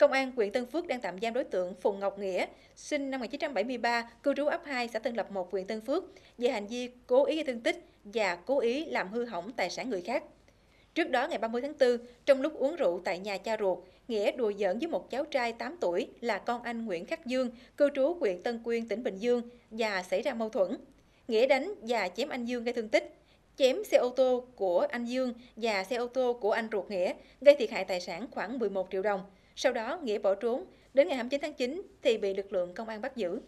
Công an huyện Tân Phước đang tạm giam đối tượng Phùng Ngọc Nghĩa, sinh năm 1973, cư trú ấp 2, xã Tân Lập 1, huyện Tân Phước, về hành vi cố ý gây thương tích và cố ý làm hư hỏng tài sản người khác. Trước đó ngày 30 tháng 4, trong lúc uống rượu tại nhà cha ruột, Nghĩa đùa giỡn với một cháu trai 8 tuổi là con anh Nguyễn Khắc Dương, cư trú huyện Tân Quyên, tỉnh Bình Dương và xảy ra mâu thuẫn. Nghĩa đánh và chém anh Dương gây thương tích chém xe ô tô của anh Dương và xe ô tô của anh ruột Nghĩa, gây thiệt hại tài sản khoảng 11 triệu đồng. Sau đó, Nghĩa bỏ trốn. Đến ngày 29 tháng 9 thì bị lực lượng công an bắt giữ.